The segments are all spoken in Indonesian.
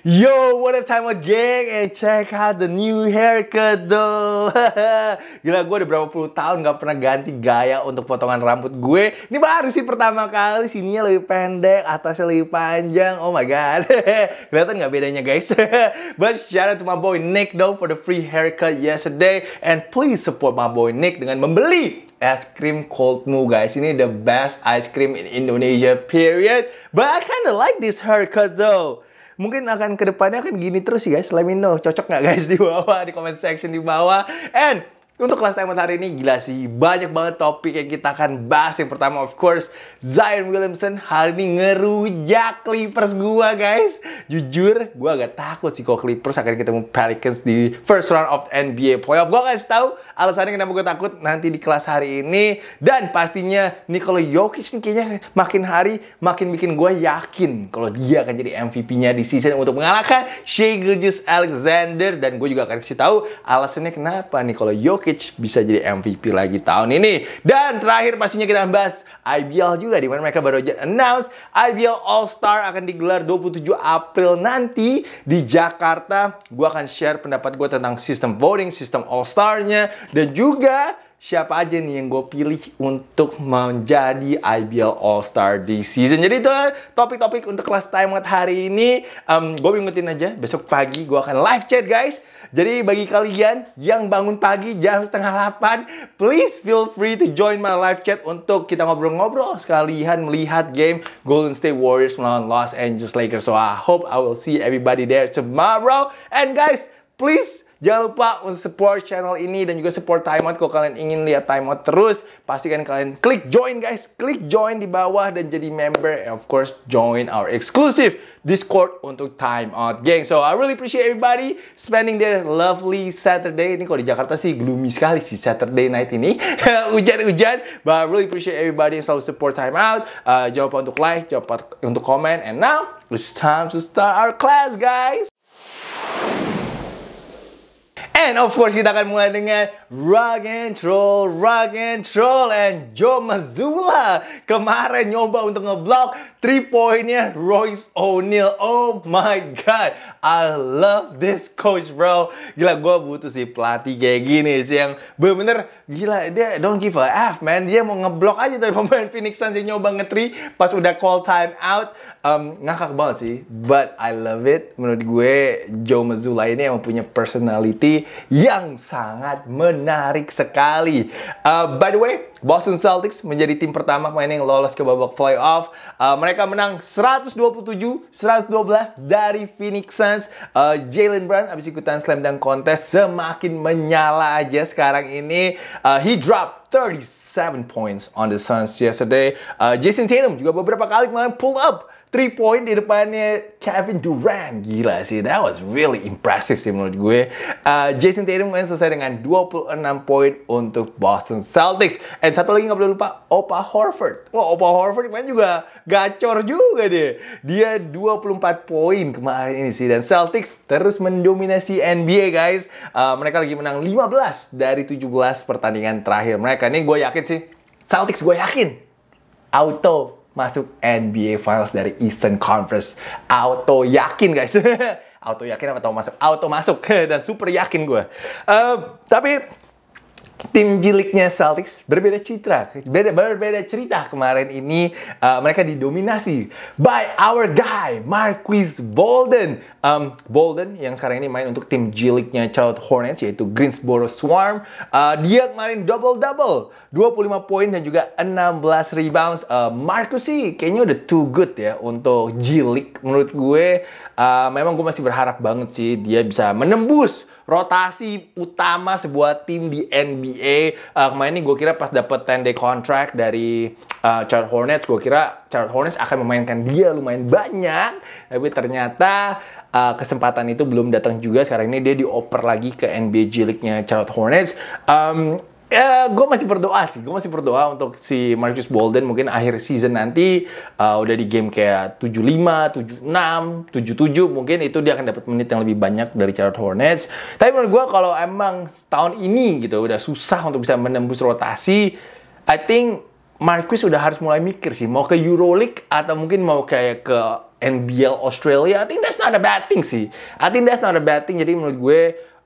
Yo, what up time again and eh, check out the new haircut though. Gila, gue udah berapa puluh tahun gak pernah ganti gaya untuk potongan rambut gue. Ini baru sih pertama kali, sininya lebih pendek, atasnya lebih panjang. Oh my god, kelihatan gak bedanya guys? But shout out to my boy Nick though for the free haircut yesterday. And please support my boy Nick dengan membeli es krim cold mu guys. Ini the best ice cream in Indonesia period. But I kinda like this haircut though mungkin akan kedepannya akan gini terus ya guys. Let me know cocok nggak guys di bawah di comment section di bawah. And untuk kelas timeout hari ini gila sih banyak banget topik yang kita akan bahas. Yang pertama of course Zion Williamson hari ini ngerujak Clippers gua guys. Jujur gua agak takut sih kok Clippers akan ketemu Pelicans di first round of NBA playoff. Gua guys tahu alasannya kenapa gua takut nanti di kelas hari ini dan pastinya Nikola Jokic nih kayaknya makin hari makin bikin gua yakin kalau dia akan jadi MVP-nya di season untuk mengalahkan Shai Gilgeous Alexander dan gue juga akan kasih tahu alasannya kenapa Nikola Jokic Jokic bisa jadi MVP lagi tahun ini. Dan terakhir pastinya kita bahas IBL juga di mana mereka baru aja announce IBL All Star akan digelar 27 April nanti di Jakarta. Gua akan share pendapat gue tentang sistem voting, sistem All Star-nya dan juga siapa aja nih yang gue pilih untuk menjadi IBL All Star di season. Jadi itu topik-topik untuk kelas timeout hari ini. Um, gue ingetin aja, besok pagi gue akan live chat guys. Jadi bagi kalian yang bangun pagi jam setengah 8, please feel free to join my live chat untuk kita ngobrol-ngobrol sekalian melihat game Golden State Warriors melawan Los Angeles Lakers. So I hope I will see everybody there tomorrow. And guys, please Jangan lupa untuk support channel ini dan juga support timeout kalau kalian ingin lihat timeout terus. Pastikan kalian klik join guys, klik join di bawah dan jadi member and of course join our exclusive Discord untuk timeout gang. So I really appreciate everybody spending their lovely Saturday. Ini kalau di Jakarta sih gloomy sekali sih Saturday night ini. Hujan-hujan. But I really appreciate everybody yang selalu support timeout. Uh, jangan lupa untuk like, jangan lupa untuk comment. And now it's time to start our class guys. And of course kita akan mulai dengan Rock and Troll, Rock and Troll and Joe Mazula Kemarin nyoba untuk ngeblok Three pointnya Royce O'Neal. Oh my God. I love this coach bro. Gila gue butuh sih pelatih kayak gini sih yang bener-bener gila dia don't give a F man. Dia mau ngeblok aja dari pemain Phoenix Suns yang nyoba ngetri pas udah call time out. Um, ngakak banget sih. But I love it. Menurut gue Joe Mazzulla ini yang punya personality yang sangat menarik sekali. Uh, by the way, Boston Celtics menjadi tim pertama pemain yang lolos ke babak playoff. Uh, mereka mereka menang 127-112 dari Phoenix Suns. Uh, eh, Jalen Brown abis ikutan slam dunk contest semakin menyala aja sekarang ini. Uh, he dropped 37 points on the Suns yesterday. Uh, Jason Tatum juga beberapa kali kemarin pull up Three point di depannya Kevin Durant. Gila sih, that was really impressive sih menurut gue. Uh, Jason Tatum main selesai dengan 26 poin untuk Boston Celtics. Dan satu lagi nggak boleh lupa, Opa Horford. Wah, Opa Horford main juga gacor juga deh. Dia 24 poin kemarin ini sih. Dan Celtics terus mendominasi NBA guys. Uh, mereka lagi menang 15 dari 17 pertandingan terakhir mereka. Ini gue yakin sih, Celtics gue yakin. Auto masuk NBA Finals dari Eastern Conference. Auto yakin guys. auto yakin apa tau masuk? Auto masuk dan super yakin gue. Uh, tapi tim jiliknya Celtics berbeda citra, beda, berbeda cerita kemarin ini uh, mereka didominasi by our guy Marquis Bolden. Um, Bolden yang sekarang ini main untuk tim jiliknya Charlotte Hornets yaitu Greensboro Swarm. Uh, dia kemarin double double, 25 poin dan juga 16 rebounds. Uh, Marcus sih kayaknya udah too good ya untuk jilik menurut gue. Uh, memang gue masih berharap banget sih dia bisa menembus rotasi utama sebuah tim di NBA. Uh, eh, kemarin ini gue kira pas dapet 10 day contract dari uh, Charlotte Hornets, gue kira Charlotte Hornets akan memainkan dia lumayan banyak. Tapi ternyata uh, kesempatan itu belum datang juga. Sekarang ini dia dioper lagi ke NBA G Charlotte Hornets. Um, Ya, gue masih berdoa sih, gue masih berdoa untuk si Marcus Bolden mungkin akhir season nanti uh, udah di game kayak 75, 76, 77 mungkin itu dia akan dapat menit yang lebih banyak dari Charlotte Hornets. Tapi menurut gue kalau emang tahun ini gitu udah susah untuk bisa menembus rotasi, I think Marcus udah harus mulai mikir sih mau ke EuroLeague atau mungkin mau kayak ke NBL Australia. I think that's not a bad thing sih. I think that's not a bad thing. Jadi menurut gue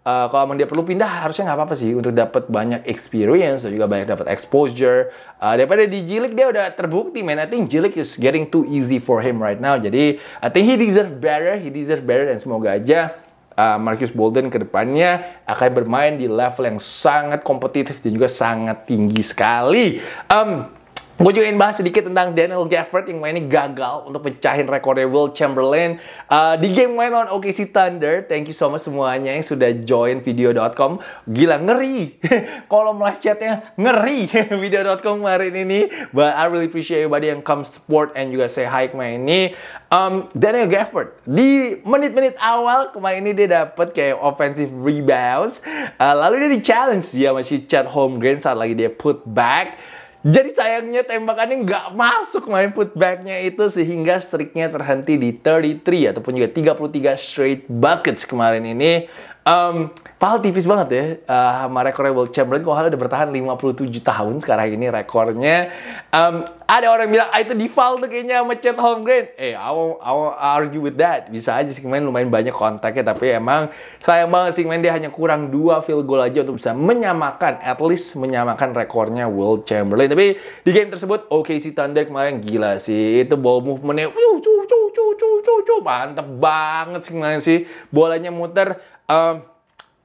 uh, kalau emang dia perlu pindah harusnya nggak apa-apa sih untuk dapat banyak experience dan juga banyak dapat exposure uh, daripada di Jilik dia udah terbukti man I think Jilik is getting too easy for him right now jadi I think he deserve better he deserve better dan semoga aja uh, Marcus Bolden ke depannya akan bermain di level yang sangat kompetitif dan juga sangat tinggi sekali um, Gue juga ingin bahas sedikit tentang Daniel Gafford yang mainnya gagal untuk pecahin rekornya Will Chamberlain uh, di game main on OKC Thunder. Thank you so much semuanya yang sudah join video.com. Gila ngeri. Kolom live chatnya ngeri video.com kemarin ini. But I really appreciate everybody yang come support and juga say hi kemarin ini. Um, Daniel Gafford di menit-menit awal kemarin ini dia dapat kayak offensive rebounds. Uh, lalu dia di challenge dia masih chat home green saat lagi dia put back jadi sayangnya tembakannya nggak masuk main putbacknya itu sehingga streaknya terhenti di 33 ataupun juga 33 straight buckets kemarin ini. Um, Pahal tipis banget ya uh, sama rekor Will Chamberlain. hal udah bertahan 57 tahun sekarang ini rekornya. Um, ada orang bilang, ah itu default tuh kayaknya sama Chet Holmgren. Eh, I won't, I won't argue with that. Bisa aja sih main lumayan banyak kontaknya. Tapi emang sayang banget sih main dia hanya kurang dua field goal aja untuk bisa menyamakan, at least menyamakan rekornya World Chamberlain. Tapi di game tersebut, OKC Thunder kemarin gila sih. Itu ball movementnya, cu, cu, cu, cu, cu, cu, mantep banget sih main sih. Bolanya muter, Um,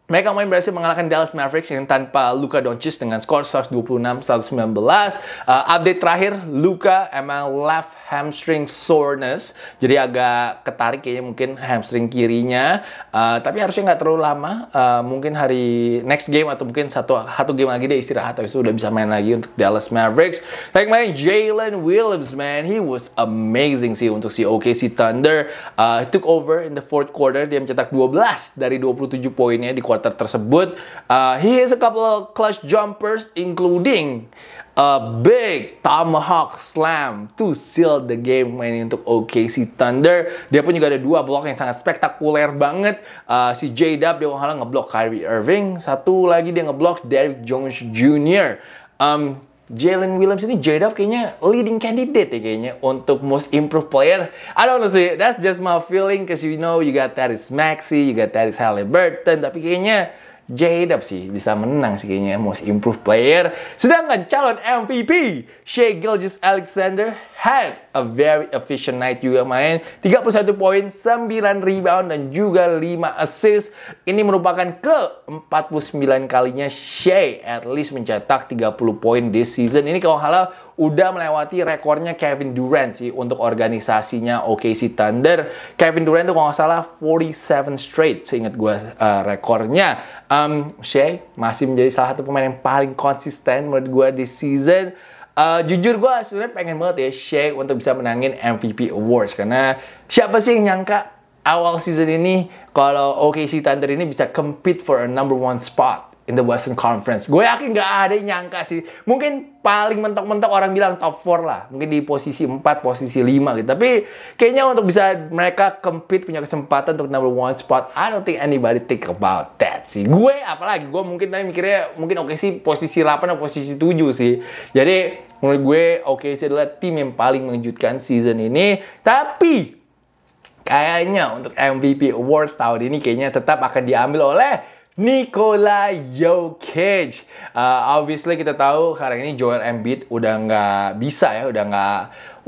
mereka main berhasil mengalahkan Dallas Mavericks yang tanpa Luka Doncic dengan skor 126-119. Uh, ehm, update terakhir, Luka emang left hamstring soreness. Jadi agak ketarik kayaknya mungkin hamstring kirinya. Uh, tapi harusnya nggak terlalu lama. Uh, mungkin hari next game atau mungkin satu satu game lagi dia istirahat atau itu udah bisa main lagi untuk Dallas Mavericks. Tapi main Jalen Williams man, he was amazing sih untuk si OKC Thunder. Uh, took over in the fourth quarter. Dia mencetak 12 dari 27 poinnya di quarter tersebut. Uh, he has a couple of clutch jumpers including a big tomahawk slam to seal the game main untuk OKC Thunder. Dia pun juga ada dua blok yang sangat spektakuler banget. Uh, si J Dub dia malah ngeblok Kyrie Irving, satu lagi dia ngeblok Derrick Jones Jr. Um, Jalen Williams ini J kayaknya leading candidate ya kayaknya untuk most improved player. I don't know sih, that's just my feeling cause you know you got Terrence Maxey, you got Terrence Halliburton, tapi kayaknya Jadab sih bisa menang sih kayaknya Most Improved Player. Sedangkan calon MVP Shea Gilgis Alexander had a very efficient night juga main 31 poin, 9 rebound dan juga 5 assist. Ini merupakan ke-49 kalinya Shea at least mencetak 30 poin this season. Ini kalau halal udah melewati rekornya Kevin Durant sih untuk organisasinya OKC Thunder. Kevin Durant tuh kalau nggak salah 47 straight seingat gue uh, rekornya. Um, Shea masih menjadi salah satu pemain yang paling konsisten menurut gue di season. Uh, jujur gue sebenarnya pengen banget ya Shea untuk bisa menangin MVP Awards karena siapa sih yang nyangka awal season ini kalau OKC Thunder ini bisa compete for a number one spot in the Western Conference. Gue yakin gak ada yang nyangka sih. Mungkin paling mentok-mentok orang bilang top 4 lah. Mungkin di posisi 4, posisi 5 gitu. Tapi kayaknya untuk bisa mereka compete punya kesempatan untuk number one spot, I don't think anybody think about that sih. Gue apalagi, gue mungkin tadi mikirnya mungkin oke okay sih posisi 8 atau posisi 7 sih. Jadi menurut gue oke okay sih adalah tim yang paling mengejutkan season ini. Tapi kayaknya untuk MVP Awards tahun ini kayaknya tetap akan diambil oleh Nikola Jokic. Uh, obviously kita tahu sekarang ini Joel Embiid udah nggak bisa ya, udah nggak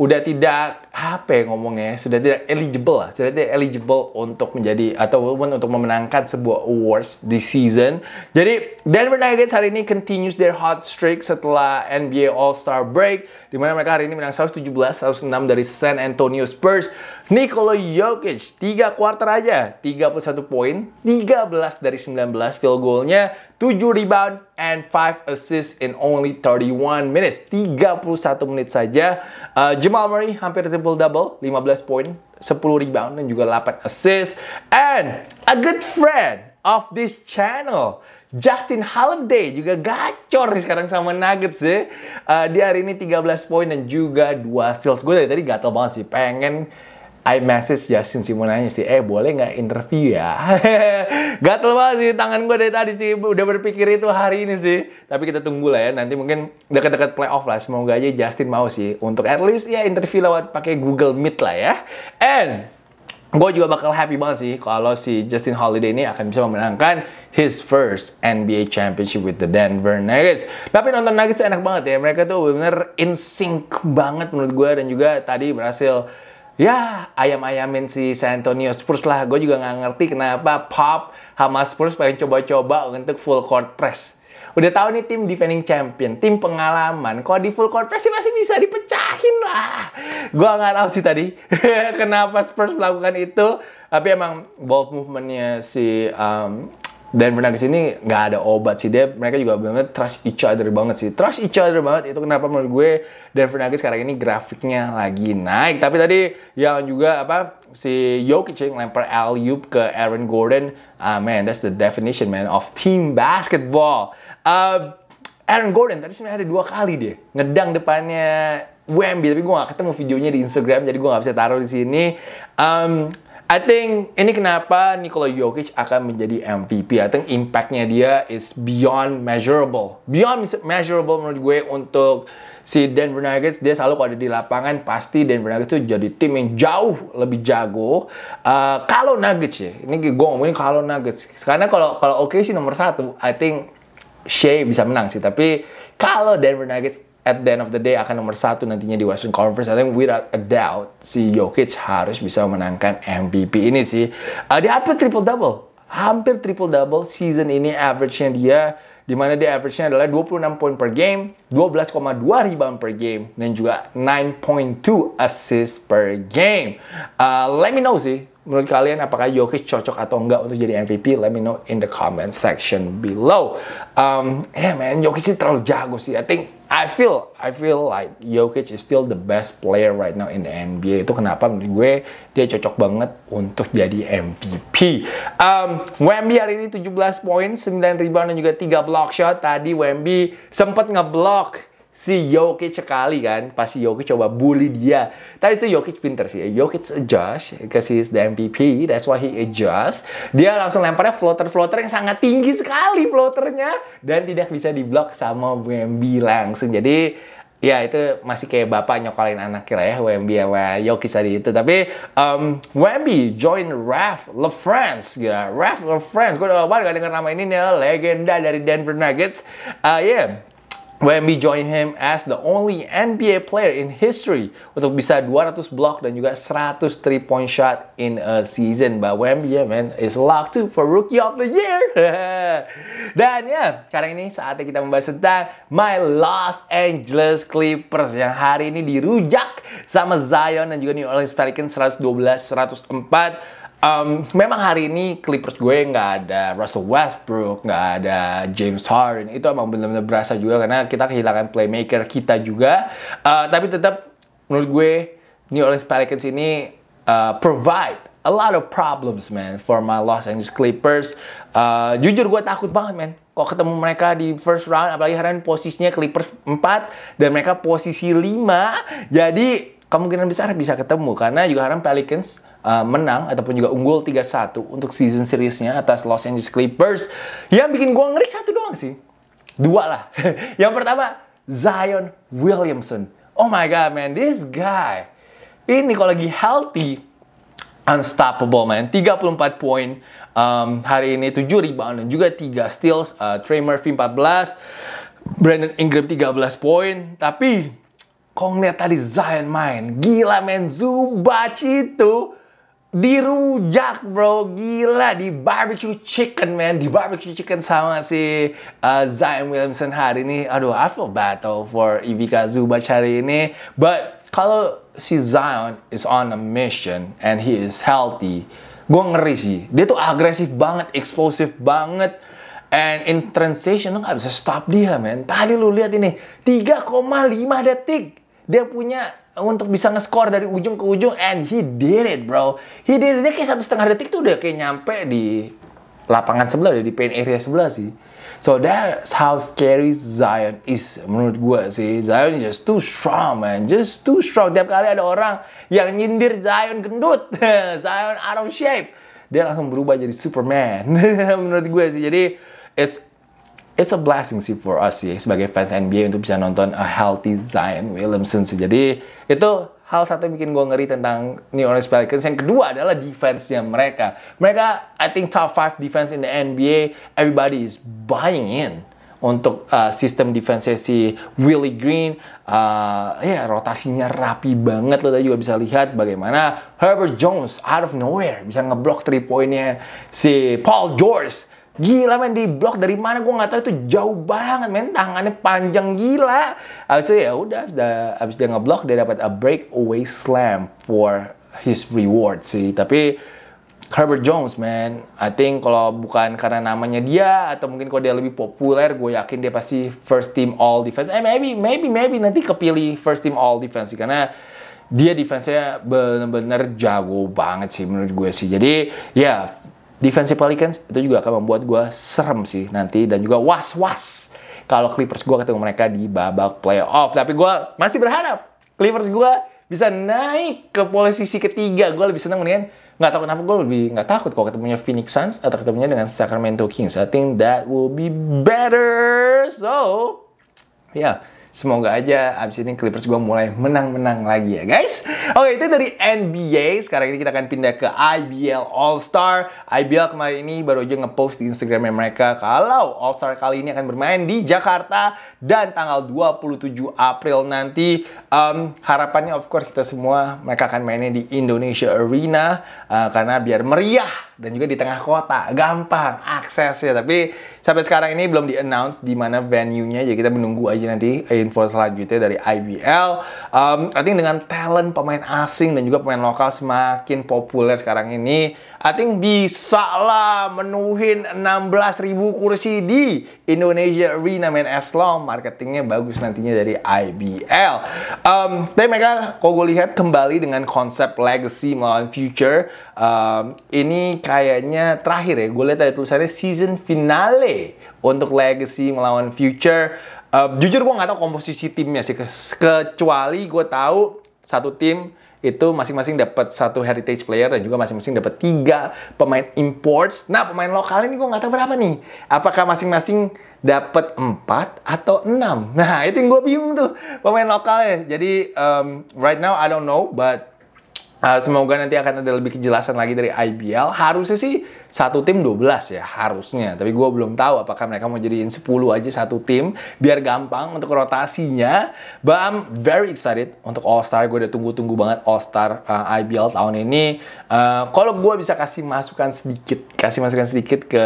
udah tidak apa ya ngomongnya ya, sudah tidak eligible lah sudah tidak eligible untuk menjadi ataupun untuk memenangkan sebuah awards di season jadi Denver Nuggets hari ini continues their hot streak setelah NBA All Star break di mana mereka hari ini menang 117 106 dari San Antonio Spurs Nikola Jokic 3 quarter aja 31 poin 13 dari 19 field goalnya 7 rebound and 5 assist in only 31 minutes. 31 menit saja. Uh, Jamal Murray hampir triple double, 15 poin, 10 rebound dan juga 8 assist. And a good friend of this channel, Justin Holiday juga gacor nih sekarang sama Nuggets sih. Eh. Uh, dia hari ini 13 poin dan juga 2 steals. Gue dari tadi gatel banget sih, pengen I message Justin Simon nanya sih, eh boleh nggak interview ya? Gatel banget sih tangan gue dari tadi sih, udah berpikir itu hari ini sih. Tapi kita tunggu lah ya, nanti mungkin dekat-dekat playoff lah. Semoga aja Justin mau sih untuk at least ya interview lewat pakai Google Meet lah ya. And gue juga bakal happy banget sih kalau si Justin Holiday ini akan bisa memenangkan his first NBA championship with the Denver Nuggets. Tapi nonton Nuggets enak banget ya, mereka tuh bener in sync banget menurut gue dan juga tadi berhasil ya ayam-ayamin si San Antonio Spurs lah. Gue juga nggak ngerti kenapa Pop sama Spurs pengen coba-coba untuk full court press. Udah tahu nih tim defending champion, tim pengalaman. Kalau di full court press sih masih bisa dipecahin lah. Gue nggak tahu sih tadi kenapa Spurs melakukan itu. Tapi emang ball movementnya si um, dan pernah kesini nggak ada obat sih dia mereka juga banget trust each other banget sih trust each other banget itu kenapa menurut gue dan Fernandes sekarang ini grafiknya lagi naik tapi tadi yang juga apa si Jokic yang lempar alley-oop ke Aaron Gordon ah uh, man that's the definition man of team basketball uh, Aaron Gordon tadi sebenarnya ada dua kali deh ngedang depannya Wemby tapi gue gak ketemu videonya di Instagram jadi gue gak bisa taruh di sini um, I think ini kenapa Nikola Jokic akan menjadi MVP. I think impactnya dia is beyond measurable. Beyond measurable menurut gue untuk si Denver Nuggets. Dia selalu kalau ada di lapangan pasti Denver Nuggets itu jadi tim yang jauh lebih jago. Uh, kalau Nuggets ya, ini gue ngomongin kalau Nuggets. Karena kalau kalau oke sih nomor satu, I think Shea bisa menang sih. Tapi kalau Denver Nuggets at the end of the day akan nomor satu nantinya di Western Conference. I think without a doubt si Jokic harus bisa memenangkan MVP ini sih. Uh, dia hampir triple double, hampir triple double season ini average-nya dia di mana dia average-nya adalah 26 poin per game, 12,2 rebound per game, dan juga 9.2 assist per game. Uh, let me know sih Menurut kalian apakah Jokic cocok atau enggak untuk jadi MVP? Let me know in the comment section below. Um, yeah man, Jokic sih terlalu jago sih. I think I feel I feel like Jokic is still the best player right now in the NBA. Itu kenapa menurut gue dia cocok banget untuk jadi MVP. Um, Wemby hari ini 17 poin, 9 rebound dan juga 3 block shot. Tadi Wemby sempat ngeblok si Yoki sekali kan pasti Yoki coba bully dia tapi itu Yoki pinter sih Yoki adjust because he's the MVP that's why he adjust dia langsung lemparnya floater floater yang sangat tinggi sekali floaternya dan tidak bisa diblok sama Wemby langsung jadi ya itu masih kayak bapak nyokolin anak kira ya Wemby sama Yoki tadi itu tapi um, Wemby join Raf LaFrance gitu Raf LaFrance gue udah lama gak denger nama ini nih legenda dari Denver Nuggets uh, ya yeah Wemby join him as the only NBA player in history untuk bisa 200 block dan juga 100 three point shot in a season. But Wemby yeah, man is locked to for rookie of the year. dan ya, yeah, sekarang ini saatnya kita membahas tentang my Los Angeles Clippers yang hari ini dirujak sama Zion dan juga New Orleans Pelicans 112 104 Um, memang hari ini Clippers gue nggak ada Russell Westbrook, nggak ada James Harden. Itu emang benar-benar berasa juga karena kita kehilangan playmaker kita juga. Uh, tapi tetap menurut gue New Orleans Pelicans ini uh, provide a lot of problems man for my Los Angeles Clippers. Uh, jujur gue takut banget man Kok ketemu mereka di first round apalagi hari ini posisinya Clippers 4 dan mereka posisi 5. Jadi kemungkinan besar bisa ketemu karena juga harap Pelicans uh, menang ataupun juga unggul 3-1 untuk season seriesnya atas Los Angeles Clippers. Yang bikin gue ngeri satu doang sih. Dua lah. yang pertama, Zion Williamson. Oh my god man, this guy. Ini kalau lagi healthy, unstoppable man. 34 poin um, hari ini, 7 rebound dan juga 3 steals. Uh, Trey Murphy 14, Brandon Ingram 13 poin. Tapi kong ngeliat tadi Zion main, gila men, Zubac itu dirujak bro gila di barbecue chicken man di barbecue chicken sama si uh, Zion Williamson hari ini aduh I feel bad though for Ivica Zubac hari ini but kalau si Zion is on a mission and he is healthy gue ngeri sih dia tuh agresif banget explosive banget And in transition, lo gak bisa stop dia, man Tadi lu lihat ini, 3,5 detik. Dia punya untuk bisa nge-score dari ujung ke ujung and he did it bro he did it dia kayak satu setengah detik tuh udah kayak nyampe di lapangan sebelah udah di paint area sebelah sih so that's how scary Zion is menurut gue sih Zion is just too strong man just too strong tiap kali ada orang yang nyindir Zion gendut Zion out of shape dia langsung berubah jadi Superman menurut gue sih jadi it's it's a blessing sih for us sih sebagai fans NBA untuk bisa nonton a healthy Zion Williamson sih. Jadi itu hal satu yang bikin gue ngeri tentang New Orleans Pelicans. Yang kedua adalah defense-nya mereka. Mereka, I think top 5 defense in the NBA. Everybody is buying in untuk uh, sistem defense si Willie Green. Uh, ya rotasinya rapi banget loh. tadi juga bisa lihat bagaimana Herbert Jones out of nowhere bisa ngeblok 3 poinnya si Paul George Gila men di blok dari mana gue nggak tahu itu jauh banget men tangannya panjang gila. Abis itu ya udah abis, abis dia ngeblok dia dapat a breakaway slam for his reward sih. Tapi Herbert Jones man, I think kalau bukan karena namanya dia atau mungkin kalau dia lebih populer, gue yakin dia pasti first team all defense. Eh maybe maybe maybe nanti kepilih first team all defense sih karena dia defense-nya bener-bener jago banget sih menurut gue sih. Jadi ya defensive Pelicans itu juga akan membuat gue serem sih nanti dan juga was-was kalau Clippers gue ketemu mereka di babak playoff. Tapi gue masih berharap Clippers gue bisa naik ke posisi ketiga. Gue lebih senang mendingan nggak tahu kenapa gue lebih nggak takut kalau ketemunya Phoenix Suns atau ketemunya dengan Sacramento Kings. I think that will be better. So, yeah, semoga aja abis ini Clippers gue mulai menang-menang lagi ya guys. Oke itu dari NBA. Sekarang ini kita akan pindah ke IBL All Star. IBL kemarin ini baru aja ngepost di Instagramnya mereka kalau All Star kali ini akan bermain di Jakarta dan tanggal 27 April nanti. Um, harapannya of course kita semua mereka akan mainnya di Indonesia Arena uh, karena biar meriah dan juga di tengah kota. Gampang akses ya. Tapi sampai sekarang ini belum di announce di mana venue-nya. Jadi ya, kita menunggu aja nanti info selanjutnya dari IBL. Um, I think dengan talent pemain asing dan juga pemain lokal semakin populer sekarang ini, I think bisa lah menuhin 16.000 kursi di Indonesia Arena main as long marketingnya bagus nantinya dari IBL. Um, tapi mereka kalau gue lihat kembali dengan konsep legacy melawan future um, ini kayaknya terakhir ya. Gue lihat ada tulisannya season finale untuk Legacy melawan Future. Uh, jujur gue nggak tahu komposisi timnya sih. Kecuali gue tahu satu tim itu masing-masing dapat satu heritage player dan juga masing-masing dapat tiga pemain imports. Nah pemain lokal ini gue nggak tahu berapa nih. Apakah masing-masing dapat empat atau enam? Nah, itu yang gue bingung tuh pemain lokalnya. Jadi um, right now I don't know, but Uh, semoga nanti akan ada lebih kejelasan lagi dari IBL. Harusnya sih satu tim 12 ya, harusnya. Tapi gue belum tahu apakah mereka mau jadiin 10 aja satu tim, biar gampang untuk rotasinya. But I'm very excited untuk All-Star. Gue udah tunggu-tunggu banget All-Star uh, eh, IBL tahun ini. Uh, Kalau gue bisa kasih masukan sedikit, kasih masukan sedikit ke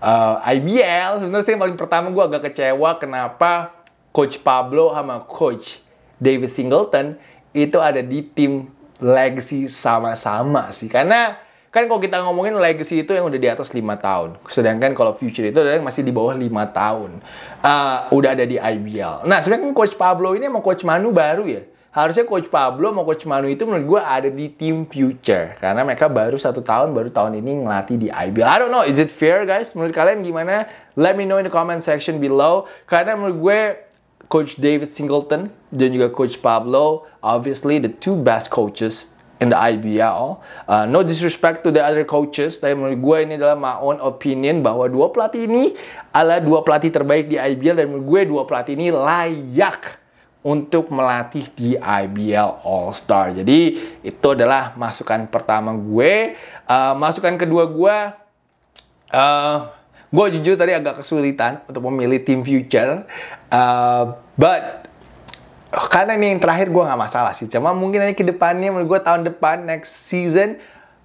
uh, IBL, sebenarnya yang paling pertama gue agak kecewa kenapa Coach Pablo sama Coach David Singleton itu ada di tim legacy sama-sama sih. Karena kan kalau kita ngomongin legacy itu yang udah di atas lima tahun. Sedangkan kalau future itu adalah yang masih di bawah lima tahun. Uh, udah ada di IBL. Nah, sebenarnya kan Coach Pablo ini mau Coach Manu baru ya. Harusnya Coach Pablo mau Coach Manu itu menurut gue ada di tim future. Karena mereka baru satu tahun, baru tahun ini ngelatih di IBL. I don't know, is it fair guys? Menurut kalian gimana? Let me know in the comment section below. Karena menurut gue Coach David Singleton dan juga Coach Pablo, obviously the two best coaches in the IBL. Uh, no disrespect to the other coaches, tapi menurut gue ini adalah my own opinion bahwa dua pelatih ini adalah dua pelatih terbaik di IBL dan menurut gue dua pelatih ini layak untuk melatih di IBL All Star. Jadi itu adalah masukan pertama gue. Uh, masukan kedua gue, uh, gue jujur tadi agak kesulitan untuk memilih tim future Uh, but karena ini yang terakhir gue nggak masalah sih. Cuma mungkin nanti ke depannya menurut gue tahun depan next season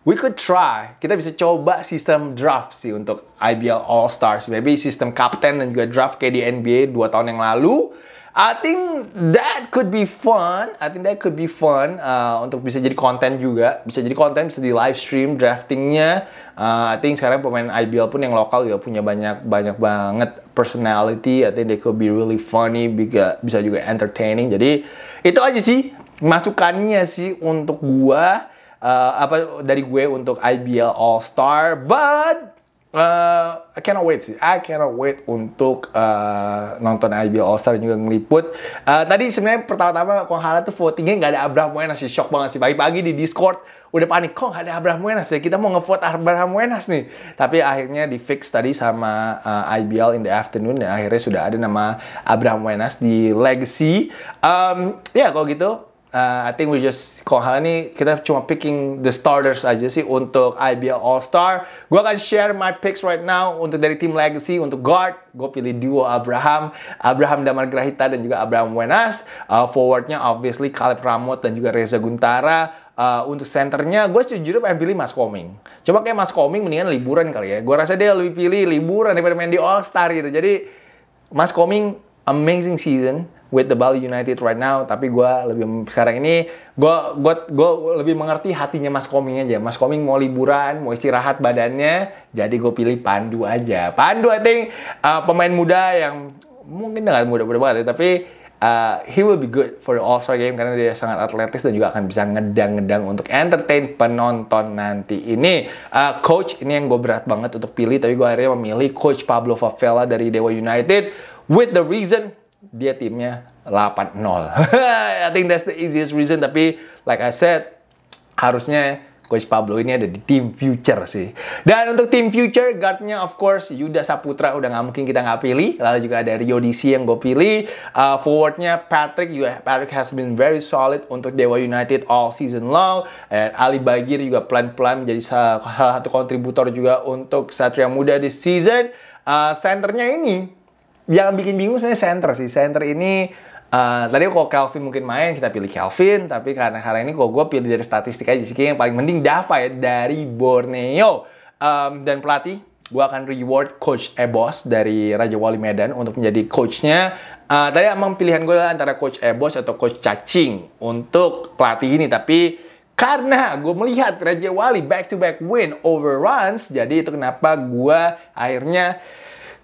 we could try. Kita bisa coba sistem draft sih untuk IBL All Stars. Maybe sistem captain dan juga draft kayak di NBA dua tahun yang lalu I think that could be fun. I think that could be fun uh, untuk bisa jadi konten juga, bisa jadi konten, bisa di live stream draftingnya. Uh, I think sekarang pemain IBL pun yang lokal juga punya banyak banyak banget personality. I think they could be really funny, bisa, bisa juga entertaining. Jadi itu aja sih masukannya sih untuk gua uh, apa dari gue untuk IBL All Star. But Uh, I cannot wait sih. I cannot wait untuk uh, nonton IBL All Star juga ngeliput. Uh, tadi sebenarnya pertama-tama Kong Hala tuh votingnya nggak ada Abraham Wenas sih. Shock banget sih. Pagi-pagi di Discord udah panik. Kok nggak ada Abraham Wenas ya? Kita mau ngevote Abraham Wenas nih. Tapi akhirnya di fix tadi sama uh, IBL in the afternoon dan akhirnya sudah ada nama Abraham Wenas di Legacy. Um, ya yeah, kalau gitu uh, I think we just kalau hal ini kita cuma picking the starters aja sih untuk IBL All Star. Gue akan share my picks right now untuk dari tim Legacy untuk guard. Gue pilih duo Abraham, Abraham Damar Grahita dan juga Abraham Wenas. Uh, forwardnya obviously Caleb Ramot dan juga Reza Guntara. Uh, untuk senternya, gue sejujurnya pengen pilih Mas Koming. Coba kayak Mas Koming mendingan liburan kali ya. Gue rasa dia lebih pilih liburan daripada main di All Star gitu. Jadi Mas Koming amazing season with the Bali United right now tapi gue lebih sekarang ini gue gue gue lebih mengerti hatinya Mas Koming aja Mas Koming mau liburan mau istirahat badannya jadi gue pilih Pandu aja Pandu I think uh, pemain muda yang mungkin nggak muda-muda banget ya, tapi uh, he will be good for the All Star game karena dia sangat atletis dan juga akan bisa ngedang-ngedang untuk entertain penonton nanti ini uh, coach ini yang gue berat banget untuk pilih tapi gue akhirnya memilih coach Pablo Favela dari Dewa United with the reason dia timnya 8-0. I think that's the easiest reason. Tapi like I said, harusnya Coach Pablo ini ada di tim future sih. Dan untuk tim future, guardnya of course Yuda Saputra udah nggak mungkin kita nggak pilih. Lalu juga ada Rio DC yang gue pilih. Uh, forwardnya Patrick juga Patrick has been very solid untuk Dewa United all season long. And Ali Bagir juga pelan-pelan jadi salah satu kontributor juga untuk Satria Muda di season. Uh, centernya ini yang bikin bingung sebenarnya center sih. Center ini Uh, tadi kalau Calvin mungkin main kita pilih Calvin tapi karena hari ini kok gue pilih dari statistik aja sih yang paling mending Dava ya dari Borneo um, dan pelatih gue akan reward coach Ebos dari Raja Wali Medan untuk menjadi coachnya uh, tadi emang pilihan gue antara coach Ebos atau coach Cacing untuk pelatih ini tapi karena gue melihat Raja Wali back to back win over runs jadi itu kenapa gue akhirnya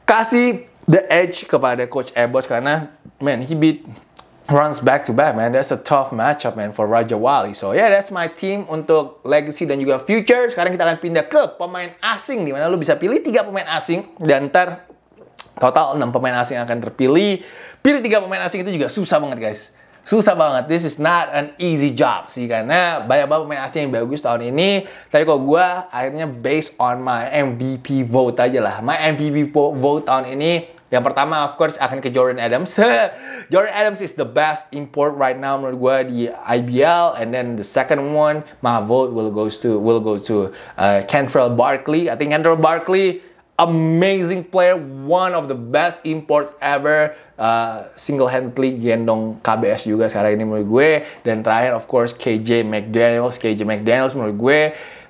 kasih the edge kepada coach Ebos karena man he beat runs back to back man that's a tough matchup man for Raja Wali so yeah that's my team untuk legacy dan juga future sekarang kita akan pindah ke pemain asing dimana lu bisa pilih tiga pemain asing dan ntar total 6 pemain asing akan terpilih pilih tiga pemain asing itu juga susah banget guys susah banget. This is not an easy job sih karena banyak banget pemain asing yang bagus tahun ini. Tapi kok gue akhirnya based on my MVP vote aja lah. My MVP vote tahun ini yang pertama of course akan ke Jordan Adams. Jordan Adams is the best import right now menurut gue di IBL and then the second one my vote will go to will go to uh, Kentrell Barkley. I think Kentrell Barkley amazing player, one of the best imports ever. Uh, single-handedly gendong KBS juga sekarang ini menurut gue. Dan terakhir of course KJ McDaniels, KJ McDaniels menurut gue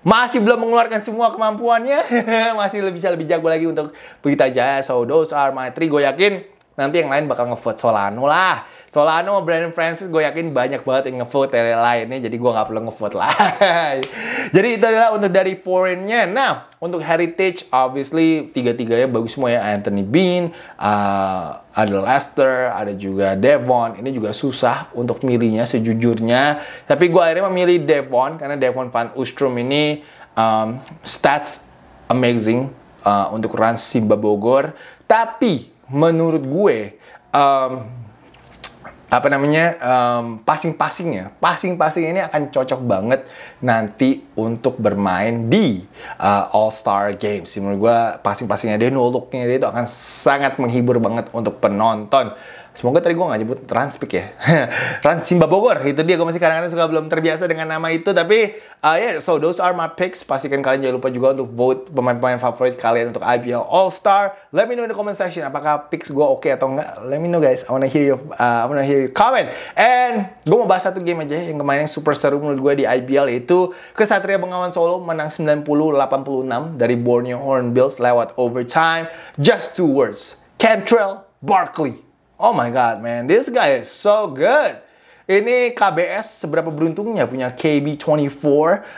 masih belum mengeluarkan semua kemampuannya, masih lebih bisa lebih jago lagi untuk berita Jaya. So those are my three. Gue yakin nanti yang lain bakal ngevote Solano lah. Solano sama Brandon Francis gue yakin banyak banget yang ngevote yang lainnya jadi gue nggak perlu ngevote lah jadi itu adalah untuk dari foreignnya nah untuk heritage obviously tiga-tiganya bagus semua ya Anthony Bean uh, ada Lester ada juga Devon ini juga susah untuk milihnya sejujurnya tapi gue akhirnya memilih Devon karena Devon Van Ustrom ini um, stats amazing uh, untuk Rans Simba Bogor tapi menurut gue um, apa namanya um, passing-passingnya, passing-passing ini akan cocok banget nanti untuk bermain di uh, eh, All Star Games. Menurut gue passing-passingnya dia, nuluknya dia itu akan sangat menghibur banget untuk penonton. Semoga tadi gue gak nyebut Transpik ya. Trans Simba Bogor. Itu dia. Gue masih kadang-kadang suka belum terbiasa dengan nama itu. Tapi, uh, yeah. So, those are my picks. Pastikan kalian jangan lupa juga untuk vote pemain-pemain favorit kalian untuk IPL All-Star. Let me know in the comment section. Apakah picks gue oke okay atau enggak. Let me know guys. I wanna hear your, uh, I wanna hear your comment. And, gue mau bahas satu game aja. Yang kemarin yang super seru menurut gue di IPL itu Kesatria Bengawan Solo menang 90-86 dari Borneo Hornbills lewat overtime. Just two words. Cantrell Barkley oh my god man, this guy is so good. Ini KBS seberapa beruntungnya punya KB24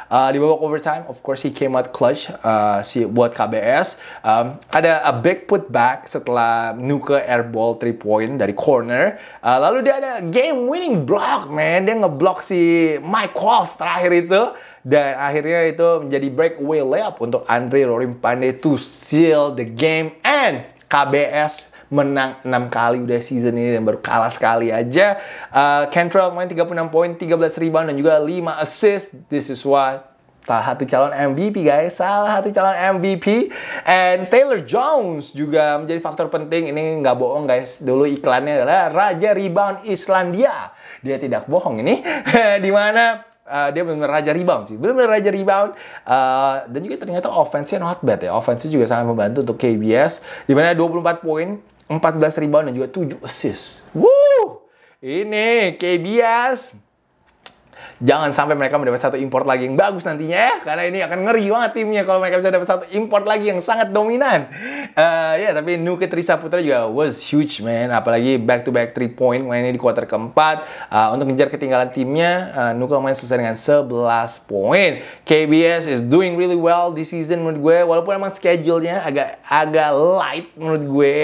uh, di babak overtime. Of course he came out clutch uh, si buat KBS. Um, ada a big putback setelah Nuke airball 3 point dari corner. Uh, lalu dia ada game winning block man. Dia ngeblok si Mike Walls terakhir itu dan akhirnya itu menjadi breakaway layup untuk Andre Rorimpande to seal the game and KBS menang 6 kali udah season ini dan baru kalah sekali aja. Uh, Cantrell main 36 poin, 13 rebound dan juga 5 assist. This is why salah satu calon MVP guys, salah satu calon MVP. And Taylor Jones juga menjadi faktor penting. Ini nggak bohong guys, dulu iklannya adalah Raja Rebound Islandia. Dia tidak bohong ini, dimana Uh, dia benar-benar raja rebound sih, benar-benar raja rebound uh, dan juga ternyata offense-nya not bad ya, offense-nya juga sangat membantu untuk KBS di mana 24 poin, 14 rebound dan juga 7 assist. Woo! Ini Kebias jangan sampai mereka mendapat satu import lagi yang bagus nantinya ya karena ini akan ngeri banget timnya kalau mereka bisa dapat satu import lagi yang sangat dominan uh, ya yeah, tapi Nuke Trisa Putra juga was huge man apalagi back to back 3 point mainnya di kuarter keempat uh, untuk ngejar ketinggalan timnya uh, eh, Nuke main selesai dengan 11 poin KBS is doing really well this season menurut gue walaupun emang schedule-nya agak agak light menurut gue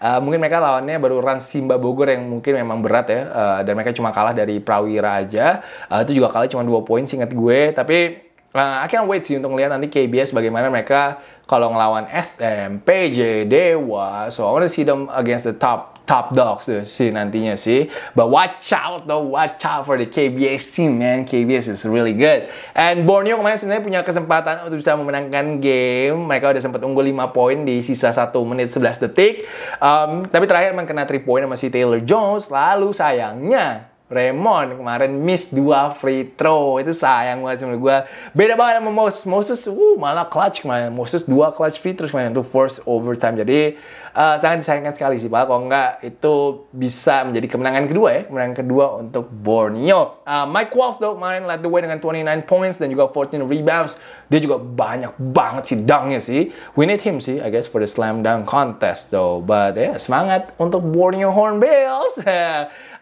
uh, mungkin mereka lawannya baru run Simba Bogor yang mungkin memang berat ya uh, dan mereka cuma kalah dari Prawira aja uh, itu juga juga kali cuma dua poin singkat gue, tapi Nah, I can't wait sih untuk melihat nanti KBS bagaimana mereka kalau ngelawan SM, PJ, Dewa. So, I wanna see them against the top top dogs tuh sih nantinya sih. But watch out though, watch out for the KBS team man. KBS is really good. And Borneo kemarin sebenarnya punya kesempatan untuk bisa memenangkan game. Mereka udah sempat unggul 5 poin di sisa 1 menit 11 detik. Um, tapi terakhir memang kena 3 poin sama si Taylor Jones. Lalu sayangnya Raymond kemarin miss dua free throw itu sayang banget menurut gue beda banget sama Moses Moses uh, malah clutch kemarin Moses dua clutch free throw kemarin untuk force overtime jadi uh, sangat disayangkan sekali sih pak kalau nggak itu bisa menjadi kemenangan kedua ya kemenangan kedua untuk Borneo uh, Mike Walsh though kemarin led the way dengan 29 points dan juga 14 rebounds dia juga banyak banget sih dunknya sih we need him sih I guess for the slam dunk contest though but ya yeah, semangat untuk Borneo Hornbills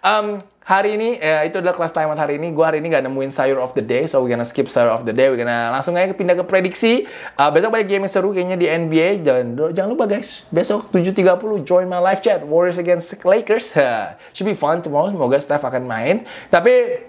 um, hari ini ya, itu adalah kelas timeout hari ini. Gue hari ini gak nemuin sayur of the day, so we gonna skip sayur of the day. We gonna langsung aja pindah ke prediksi. Uh, besok banyak game yang seru kayaknya di NBA. Jangan jangan lupa guys, besok 7.30 join my live chat Warriors against Lakers. should be fun tomorrow. Semoga Steph akan main. Tapi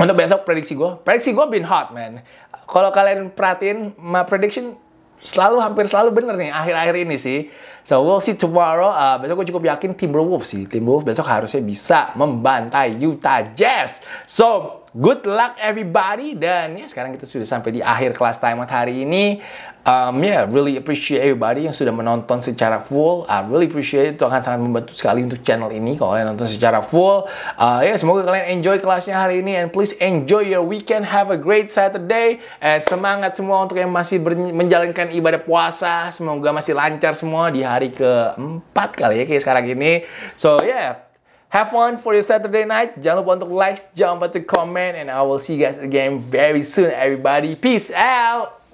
untuk besok prediksi gue, prediksi gue been hot man. Kalau kalian perhatiin, my prediction selalu hampir selalu bener nih akhir-akhir ini sih. So we'll see tomorrow. Uh, besok gue cukup yakin Timberwolves sih. Timberwolves besok harusnya bisa membantai Utah Jazz. So good luck everybody dan ya sekarang kita sudah sampai di akhir kelas timeout hari ini um, yeah, really appreciate everybody yang sudah menonton secara full. I uh, really appreciate itu akan sangat membantu sekali untuk channel ini kalau kalian nonton secara full. Uh, ya yeah, semoga kalian enjoy kelasnya hari ini and please enjoy your weekend. Have a great Saturday and semangat semua untuk yang masih menjalankan ibadah puasa. Semoga masih lancar semua di hari keempat kali ya kayak sekarang ini. So yeah. Have fun for your Saturday night. Jangan lupa untuk like, jangan lupa untuk comment, and I will see you guys again very soon, everybody. Peace out.